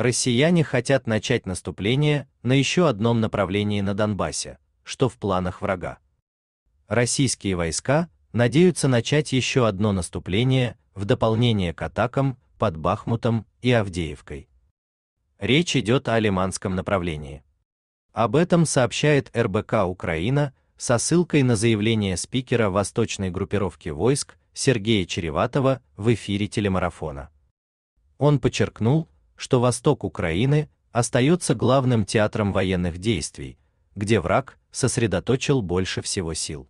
Россияне хотят начать наступление на еще одном направлении на Донбассе, что в планах врага. Российские войска надеются начать еще одно наступление в дополнение к атакам под Бахмутом и Авдеевкой. Речь идет о Лиманском направлении. Об этом сообщает РБК Украина со ссылкой на заявление спикера восточной группировки войск Сергея Череватова в эфире телемарафона. Он подчеркнул, что восток Украины остается главным театром военных действий, где враг сосредоточил больше всего сил.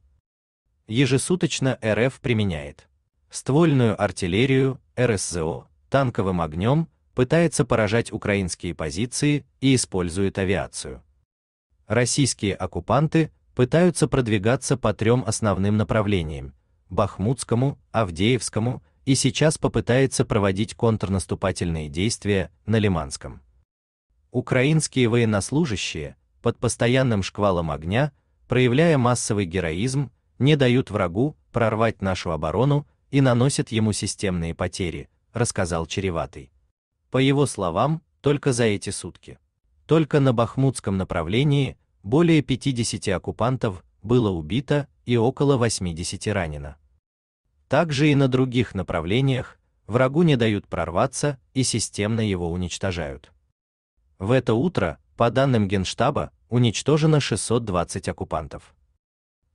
Ежесуточно РФ применяет ствольную артиллерию, РСЗО, танковым огнем, пытается поражать украинские позиции и использует авиацию. Российские оккупанты пытаются продвигаться по трем основным направлениям – Бахмутскому, Авдеевскому и сейчас попытается проводить контрнаступательные действия на Лиманском. Украинские военнослужащие под постоянным шквалом огня, проявляя массовый героизм, не дают врагу прорвать нашу оборону и наносят ему системные потери, рассказал Череватый. По его словам, только за эти сутки, только на бахмутском направлении более 50 оккупантов было убито и около 80 ранено также и на других направлениях врагу не дают прорваться и системно его уничтожают. В это утро, по данным Генштаба, уничтожено 620 оккупантов.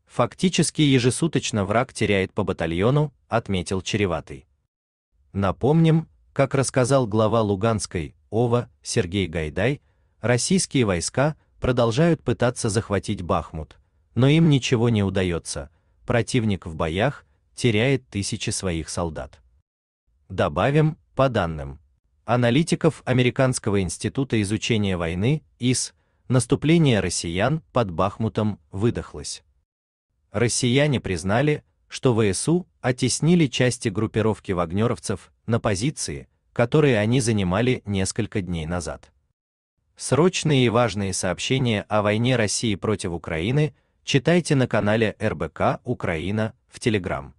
Фактически ежесуточно враг теряет по батальону, отметил Череватый. Напомним, как рассказал глава Луганской ОВА Сергей Гайдай, российские войска продолжают пытаться захватить Бахмут, но им ничего не удается. Противник в боях теряет тысячи своих солдат. Добавим, по данным аналитиков Американского института изучения войны ИС, наступление россиян под Бахмутом выдохлось. Россияне признали, что ВСУ оттеснили части группировки вагнеровцев на позиции, которые они занимали несколько дней назад. Срочные и важные сообщения о войне России против Украины читайте на канале РБК Украина в Телеграм.